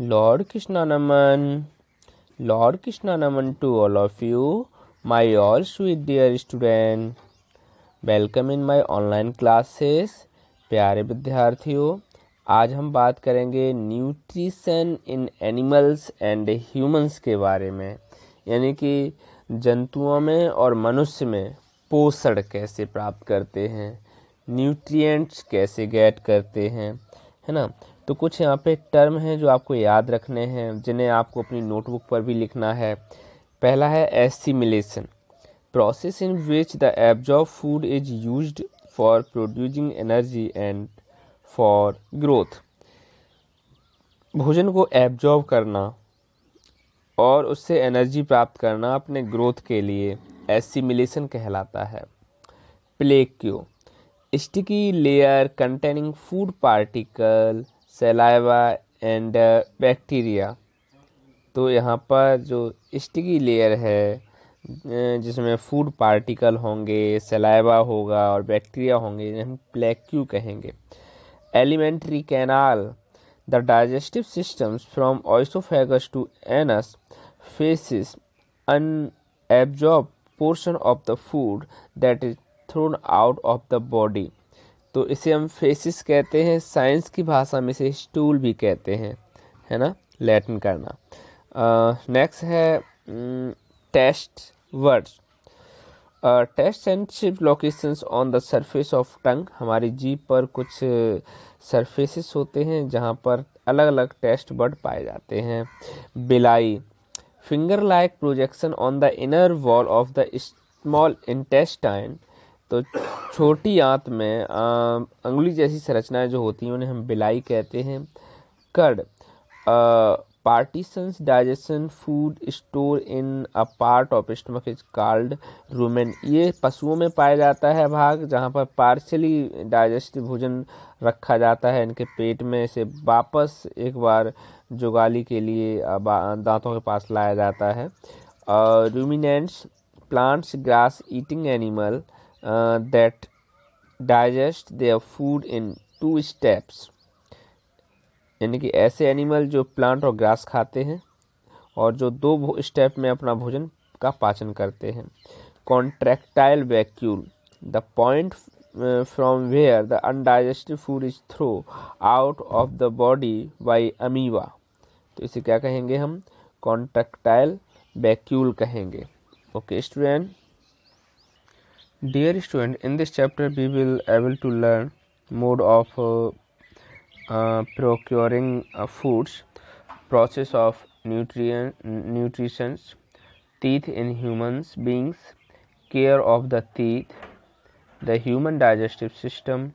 Lord Krishna नमन lord Krishna नमन to all of you my all sweet dear student welcome in my online classes प्यारे विद्यार्थियों आज हम बात करेंगे nutrition in animals and humans के बारे में यानी कि जंतुओं में और मनुष्य में पोषण कैसे प्राप्त करते हैं न्यूट्रिएंट्स कैसे गेट करते हैं है ना तो कुछ यहाँ पे टर्म हैं जो आपको याद रखने हैं जिन्हें आपको अपनी नोटबुक पर भी लिखना है पहला है assimilation process in which the absorb food is use for producing energy and for growth भोजन को एब्जॉर्ब करना और उससे एनर्जी प्राप्त करना अपने ग्रोथ के लिए एसिमिलेशन कहलाता है plaque sticky layer containing food particle saliva and bacteria तो यहाँ पर जो स्टिकी लेयर है जिसमें फूड पार्टिकल होंगे सेलाइवा होगा और बैक्टीरिया होंगे जिन्हें हम प्लेक्यू कहेंगे alimentary canal the digestive systems from oesophagus to anus unabsorbed portion of the food that is thrown out of the body तो इसे हम फेसिस कहते हैं साइंस की भाषा में इसे स्टूल भी कहते हैं है ना लैटिन करना नेक्स्ट है taste word taste sensitive locations on the surface of tongue हमारी जीप पर कुछ सरफेसेस होते हैं जहाँ पर अलग अलग टेस्ट वर्ड पाए जाते हैं villi finger like projection on the inner wall of the small intestine तो छोटी आंत में अंगुली जैसी संरचनाएं जो होती हैं उन्हें हम बिलाई कहते हैं cud partially digestion food store in a part of stomach is called rumen ये पशुओं में पाया जाता है भाग जहाँ पर पार्शली डाइजेस्ट भोजन रखा जाता है इनके पेट में इसे वापस एक बार जुगाली के लिए दांतों के पास लाया जाता है ruminants plants grass eating animal uh, that digest their food in two steps यानी कि ऐसे एनिमल जो प्लांट और ग्रास खाते हैं और जो दो स्टेप में अपना भोजन का पाचन करते हैं contractile vacuole the point from where the undigestive food is throw out of the body by amoeba तो इसे क्या कहेंगे हम कॉन्ट्रैक्टाइल वैक्यूल कहेंगे okay okay, student Dear student, in this chapter we will able to learn mode of uh, uh, procuring uh, foods, process of nutrient nutrition teeth in humans beings, care of the teeth, the human digestive system,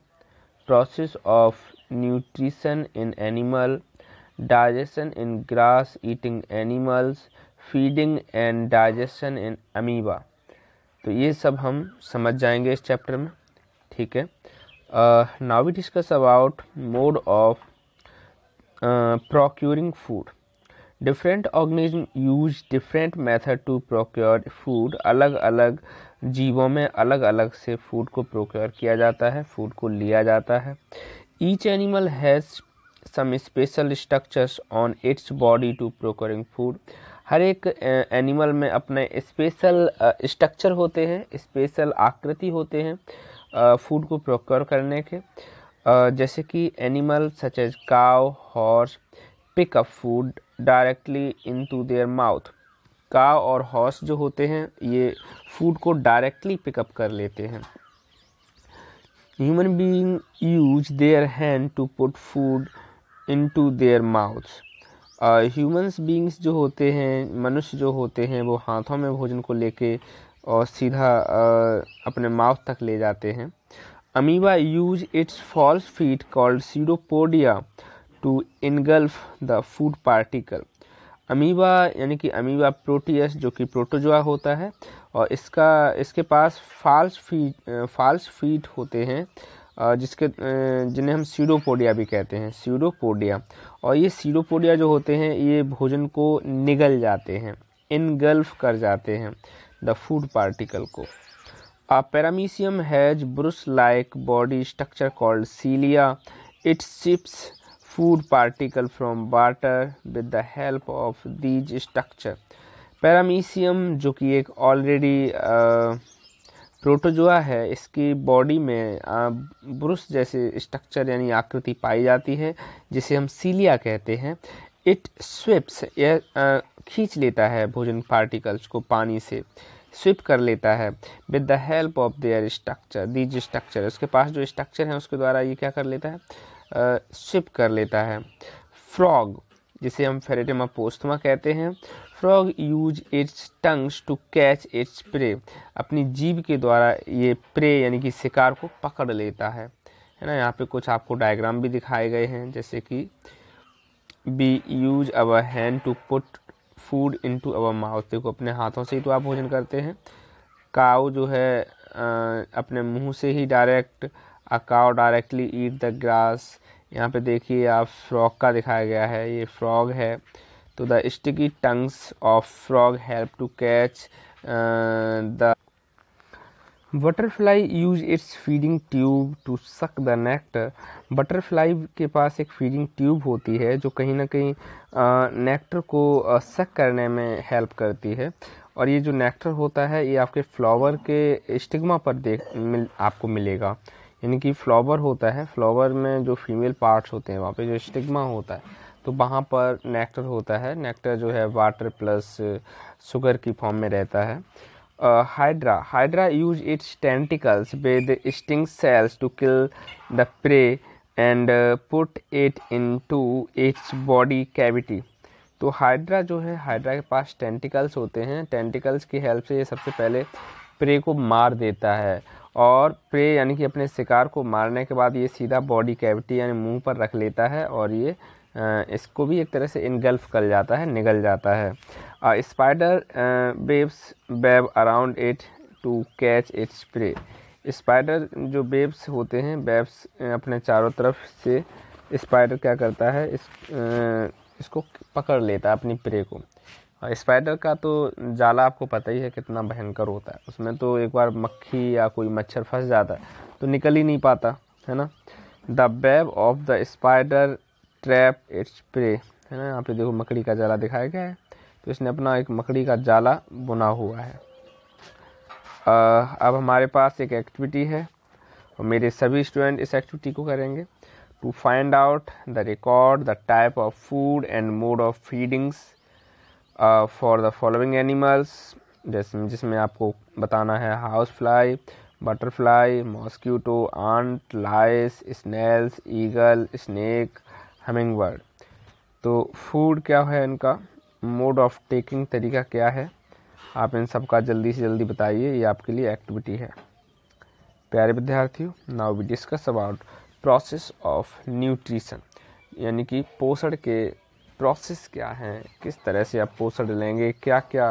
process of nutrition in animal, digestion in grass eating animals, feeding and digestion in amoeba. तो ये सब हम समझ जाएंगे इस chapter में ठीक है now we discuss about mode of procuring food different organism use different method to procure food अलग अलग जीवों में अलग अलग से फूड को प्रोक्योर किया जाता है फूड को लिया जाता है each animal has some special structures on its body to procuring food हर एक एनिमल में अपने स्पेशल स्ट्रक्चर होते हैं स्पेशल आकृति होते हैं फूड को प्रोक्योर करने के जैसे कि animal such as cow horse pick up food directly into their mouth cow और हॉर्स जो होते हैं ये फूड को डायरेक्टली पिकअप कर लेते हैं human being use their hand to put food in into their mouths humans beings जो होते हैं मनुष्य जो होते हैं वो हाथों में भोजन को लेके और सीधा आ, अपने माउथ तक ले जाते हैं amoeba use its false feet called pseudopodia to engulf the food particle amoeba यानी कि अमीबा प्रोटियस जो कि प्रोटोजोआ होता है और इसका इसके पास फाल्स फीट फाल्स फीट होते हैं जिसके जिन्हें हम सीडोपोडिया भी कहते हैं सीडोपोडिया और ये सीडोपोडिया जो होते हैं ये भोजन को निगल जाते हैं इनगल्फ कर जाते हैं द फूड पार्टिकल को a paramecium has brush like body structure called cilia its sips food particle from water with the help of these structure paramecium जो कि एक ऑलरेडी प्रोटोजोआ है इसकी बॉडी में ब्रुश जैसे स्ट्रक्चर यानी आकृति पाई जाती है जिसे हम सीलिया कहते हैं इट स्विप्स यह खींच लेता है भोजन पार्टिकल्स को पानी से स्विप कर लेता है with the help of their structure these structure उसके पास जो स्ट्रक्चर है उसके द्वारा ये क्या कर लेता है स्विप कर लेता है फ्रॉग जिसे हम फेरेटमा पोस्टमा कहते हैं frog use its tongues to catch its prey अपनी जीव के द्वारा ये प्रे यानी कि शिकार को पकड़ लेता है है ना यहाँ पे कुछ आपको डायग्राम भी दिखाए गए हैं जैसे कि we use our hand to put food in into our mouth देखो अपने हाथों से ही तो आप भोजन करते हैं काओ जो है आ, अपने मुंह से ही डायरेक्ट अ काव डायरेक्टली ईट द ग्रास यहाँ पे देखिए आप फ्रॉग का दिखाया गया है ये फ्रॉग है तो the sticky tongues of frog help to catch the butterfly use its feeding tube to suck the nectar butterfly के पास एक फीडिंग ट्यूब होती है जो कहीं ना कहीं नेक्टर uh, को सक uh, करने में हेल्प करती है और ये जो नेक्टर होता है ये आपके फ्लावर के स्टिग्मा पर देख मिल आपको मिलेगा यानी कि फ्लावर होता है फ्लावर में जो फीमेल पार्ट्स होते हैं वहाँ पे जो स्टिग्मा होता है तो वहाँ पर नेक्टर होता है नेक्टर जो है वाटर प्लस शुगर की फॉर्म में रहता है hydra hydra use its tentacles with sting cells to kill the prey and put it into its body cavity तो हाइड्रा जो है हाइड्रा के पास टेंटिकल्स होते हैं टेंटिकल्स की हेल्प से ये सबसे पहले प्रे को मार देता है और प्रे यानी कि अपने शिकार को मारने के बाद ये सीधा बॉडी कैविटी यानी मुंह पर रख लेता है और ये इसको भी एक तरह से इनगल्फ कर जाता है निगल जाता है spider webs web around it to catch its prey spider जो बेब्स होते हैं बेब्स अपने चारों तरफ से स्पाइडर क्या करता है इस आ, इसको पकड़ लेता है अपनी प्रे को स्पाइडर का तो जाला आपको पता ही है कितना भयंकर होता है उसमें तो एक बार मक्खी या कोई मच्छर फंस जाता है तो निकल ही नहीं पाता है ना the web of the spider trap spray है ना यहाँ पे देखो मकड़ी का जाला दिखाया गया है तो इसने अपना एक मकड़ी का जाला बुना हुआ है आ, अब हमारे पास एक एक्टिविटी है और मेरे सभी स्टूडेंट इस एक्टिविटी को करेंगे to find out the record the type of food and mode of feedings for the following animals जैसे जिसमें आपको बताना है house fly butterfly mosquito ant lice snails eagle snake bird तो फूड क्या है इनका मोड ऑफ टेकिंग तरीका क्या है आप इन सबका जल्दी से जल्दी बताइए ये आपके लिए एक्टिविटी है प्यारे विद्यार्थियों now we discuss about process of nutrition यानी कि पोषण के प्रोसेस क्या हैं किस तरह से आप पोषण लेंगे क्या क्या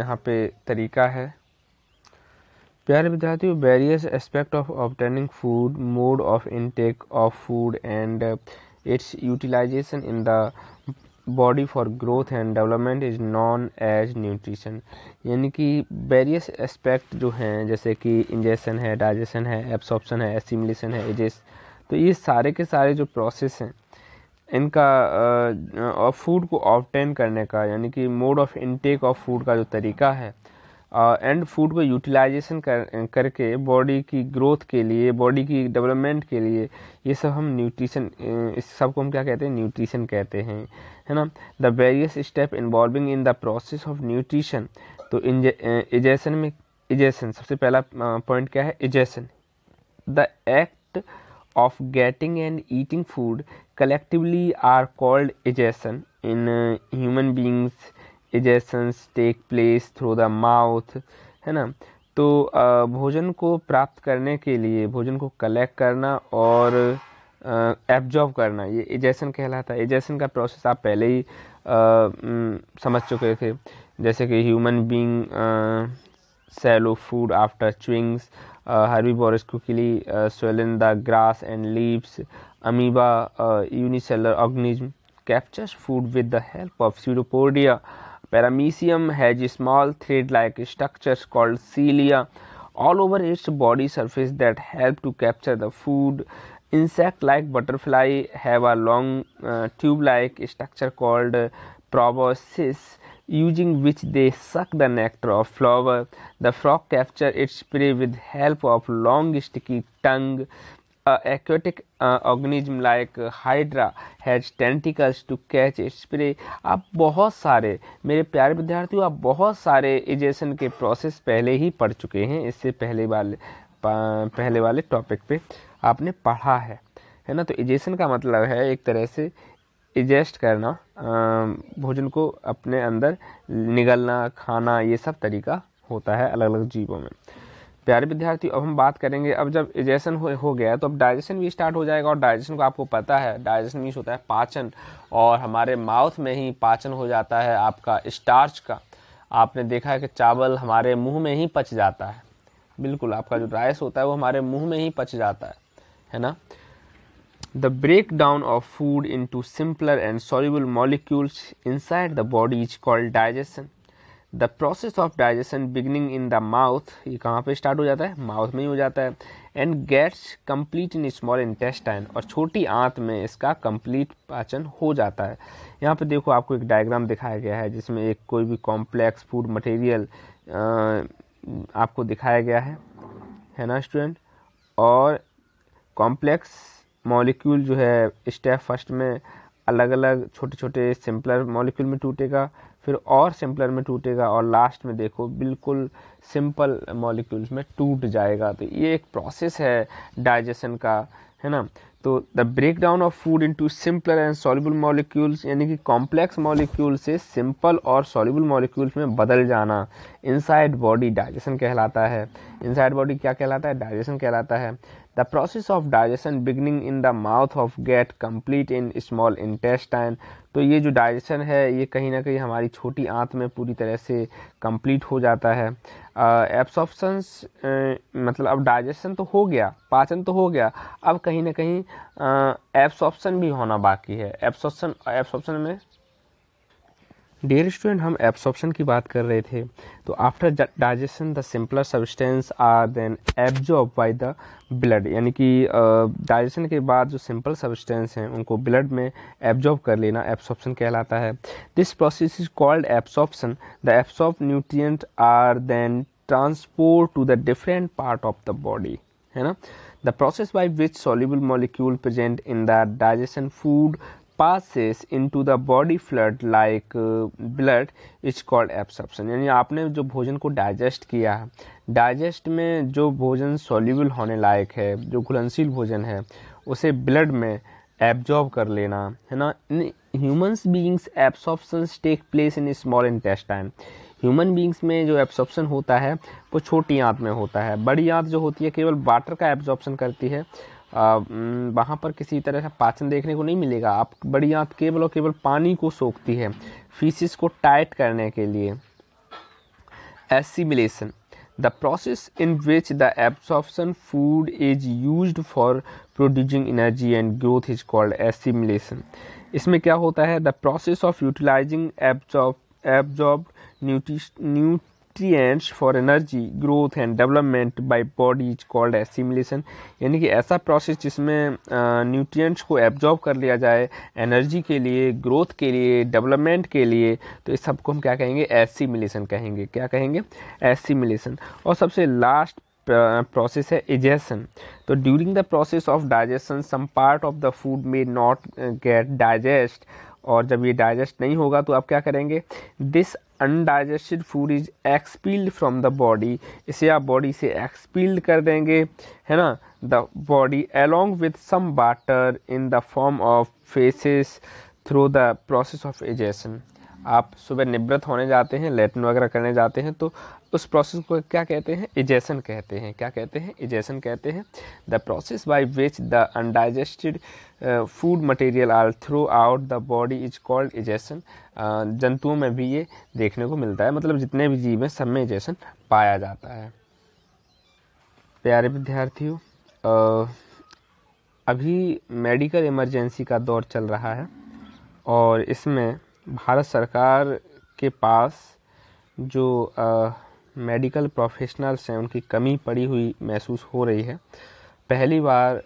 यहाँ पे तरीका है प्यारे विद्यार्थियों various aspect of obtaining food mode of intake of food and its utilization in the body for growth and development is known as nutrition यानी कि वेरियस एस्पेक्ट जो हैं जैसे कि इंजेसन है डाइजेशन है एब्सॉप्शन है एसिमुलेशन है एजेस तो ये सारे के सारे जो प्रोसेस हैं इनका और uh, फूड uh, को ऑबटेन करने का यानी कि mode of intake of food का जो तरीका है एंड फूड को यूटिलाइजेशन कर करके बॉडी की ग्रोथ के लिए बॉडी की डेवलपमेंट के लिए ये सब हम न्यूट्रिशन इस सब को हम क्या कहते हैं न्यूट्रिशन कहते हैं है ना the various step involving in the process of nutrition तो इजेशन में इजेशन सबसे पहला पॉइंट क्या है ingestion the act of getting and eating food collectively are called ingestion in human beings ingestions take place through the mouth है ना तो भोजन को प्राप्त करने के लिए भोजन को कलेक्ट करना और एब्जॉर्व करना ये इजेशन कहलाता है इजेशन का प्रोसेस आप पहले ही आ, समझ चुके थे जैसे कि human being swallow food after chewings herbivorous quickly swallow the grass and leaves amoeba unicellular organism captures food with the help of pseudopodia Paramecium has small thread like structures called cilia all over its body surface that help to capture the food. Insect like butterfly have a long uh, tube like structure called uh, proboscis using which they suck the nectar of flower. The frog captures its prey with help of long sticky tongue. A organism like hydra has tentacles to catch spray आप बहुत सारे मेरे प्यारे विद्यार्थियों आप बहुत सारे egestion के प्रोसेस पहले ही पढ़ चुके हैं इससे पहले वाले पहले वाले टॉपिक पे आपने पढ़ा है है ना तो इजेशन का मतलब है एक तरह से एजेस्ट करना भोजन को अपने अंदर निगलना खाना ये सब तरीका होता है अलग अलग जीवों में प्यारे विद्यार्थी अब हम बात करेंगे अब जब इजेशन हो, हो गया तो अब डाइजेशन भी स्टार्ट हो जाएगा और डाइजेशन को आपको पता है डाइजेशन मीन्स होता है पाचन और हमारे माउथ में ही पाचन हो जाता है आपका स्टार्च का आपने देखा है कि चावल हमारे मुंह में ही पच जाता है बिल्कुल आपका जो राइस होता है वो हमारे मुंह में ही पच जाता है है ना the break down of food in into simpler and soluble molecules inside the body is called digestion the process of digestion beginning in the mouth ये कहाँ पे स्टार्ट हो जाता है माउथ में ही हो जाता है and gets complete in small intestine और छोटी आंत में इसका कम्प्लीट पाचन हो जाता है यहाँ पे देखो आपको एक डायग्राम दिखाया गया है जिसमें एक कोई भी कॉम्प्लेक्स फूड मटेरियल आपको दिखाया गया है है ना स्टूडेंट और कॉम्प्लेक्स मॉलिक्यूल जो है स्टेप फर्स्ट में अलग अलग छोटे छोटे सिंपलर मॉलिक्यूल में टूटेगा फिर और सिंपलर में टूटेगा और लास्ट में देखो बिल्कुल सिंपल मॉलिक्यूल्स में टूट जाएगा तो ये एक प्रोसेस है डाइजेशन का है ना तो the break down of food into simpler and soluble molecules यानी कि कॉम्प्लेक्स मॉलिक्यूल से सिंपल और सॉल्युबल मॉलिक्यूल्स में बदल जाना इनसाइड बॉडी डाइजेशन कहलाता है इनसाइड बॉडी क्या कहलाता है डाइजेशन कहलाता है The process of digestion beginning in the mouth of get complete in small intestine तो ये जो डाइजेशन है ये कहीं ना कहीं हमारी छोटी आंत में पूरी तरह से कंप्लीट हो जाता है एब्सॉर्प्शंस uh, मतलब अब डाइजेशन तो हो गया पाचन तो हो गया अब कहीं ना कहीं एब्सॉर्प्शन भी होना बाकी है एब्सॉर्प्शन एब्सॉर्प्शन में डियर स्टूडेंट हम एब्सॉर्प्शन की बात कर रहे थे तो after digestion the simpler substance are then absorb by the blood यानी कि डाइजेशन के बाद जो सिंपल सब्सटेंस हैं उनको ब्लड में एब्जॉर्ब कर लेना एब्सॉर्प्शन कहलाता है this process is called absorption the absorb nutrient are then transport to the different part of the body है ना the process by which soluble molecule present in the digestion food passes into the body fluid like uh, blood is called absorption यानी आपने जो भोजन को digest किया है digest में जो भोजन सोल्यूबल होने लायक है जो घुलनशील भोजन है उसे ब्लड में एब्जॉर्ब कर लेना है ना humans beings absorption take place in small intestine human beings में जो एब्सॉर्प्शन होता है वो छोटी आँत में होता है बड़ी आँत जो होती है केवल वाटर का एब्जॉर्प्शन करती है वहाँ पर किसी तरह का पाचन देखने को नहीं मिलेगा आप बड़ी आँत केवल और केवल पानी को सोखती है फीसिस को टाइट करने के लिए assimilation the process in which the absorption food is use for producing energy and growth is called assimilation इसमें क्या होता है the process of utilizing absorb absorb nutri nut nutrients for energy growth and development by body is called assimilation यानी कि ऐसा process जिसमें nutrients को absorb कर लिया जाए एनर्जी के लिए ग्रोथ के लिए डेवलपमेंट के लिए तो इस सबको हम क्या कहेंगे एसिमिलेशन कहेंगे क्या कहेंगे एसिमिलेशन और सबसे लास्ट प्रोसेस है इजेसन तो during the process of digestion some part of the food may not get digest और जब ये डाइजेस्ट नहीं होगा तो आप क्या करेंगे this undigested food is expelled from the body इसे आप बॉडी से एक्सपील्ड कर देंगे है ना the body along with some water in the form of faeces through the process of egestion आप सुबह निवृत्त होने जाते हैं लेटन वगैरह करने जाते हैं तो उस प्रोसेस को क्या कहते हैं इजेसन कहते हैं क्या कहते हैं इजेसन कहते हैं the process by which the undigested food material are through out the body is called egestion जंतुओं में भी ये देखने को मिलता है मतलब जितने भी जीव हैं सब में इजेसन पाया जाता है प्यारे विद्यार्थियों अभी मेडिकल इमरजेंसी का दौर चल रहा है और इसमें भारत सरकार के पास जो आ, मेडिकल प्रोफेशनल्स हैं उनकी कमी पड़ी हुई महसूस हो रही है पहली बार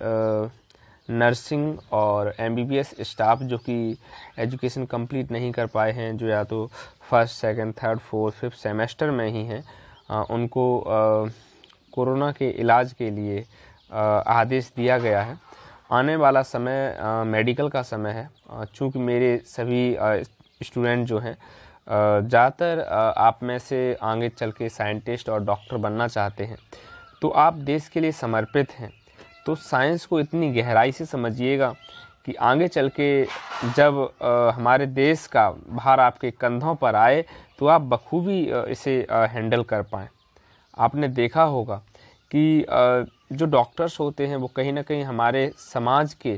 नर्सिंग और एमबीबीएस स्टाफ जो कि एजुकेशन कंप्लीट नहीं कर पाए हैं जो या तो first second third fourth fifth semester में ही हैं उनको कोरोना के इलाज के लिए आदेश दिया गया है आने वाला समय मेडिकल का समय है चूँकि मेरे सभी स्टूडेंट जो हैं ज़्यादातर आप में से आगे चल के साइंटिस्ट और डॉक्टर बनना चाहते हैं तो आप देश के लिए समर्पित हैं तो साइंस को इतनी गहराई से समझिएगा कि आगे चल के जब हमारे देश का भार आपके कंधों पर आए तो आप बखूबी इसे हैंडल कर पाएँ आपने देखा होगा कि जो डॉक्टर्स होते हैं वो कहीं ना कहीं हमारे समाज के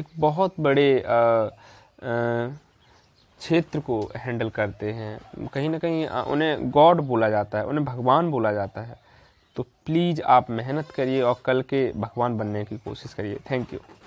एक बहुत बड़े क्षेत्र को हैंडल करते हैं कहीं ना कहीं उन्हें गॉड बोला जाता है उन्हें भगवान बोला जाता है तो प्लीज़ आप मेहनत करिए और कल के भगवान बनने की कोशिश करिए थैंक यू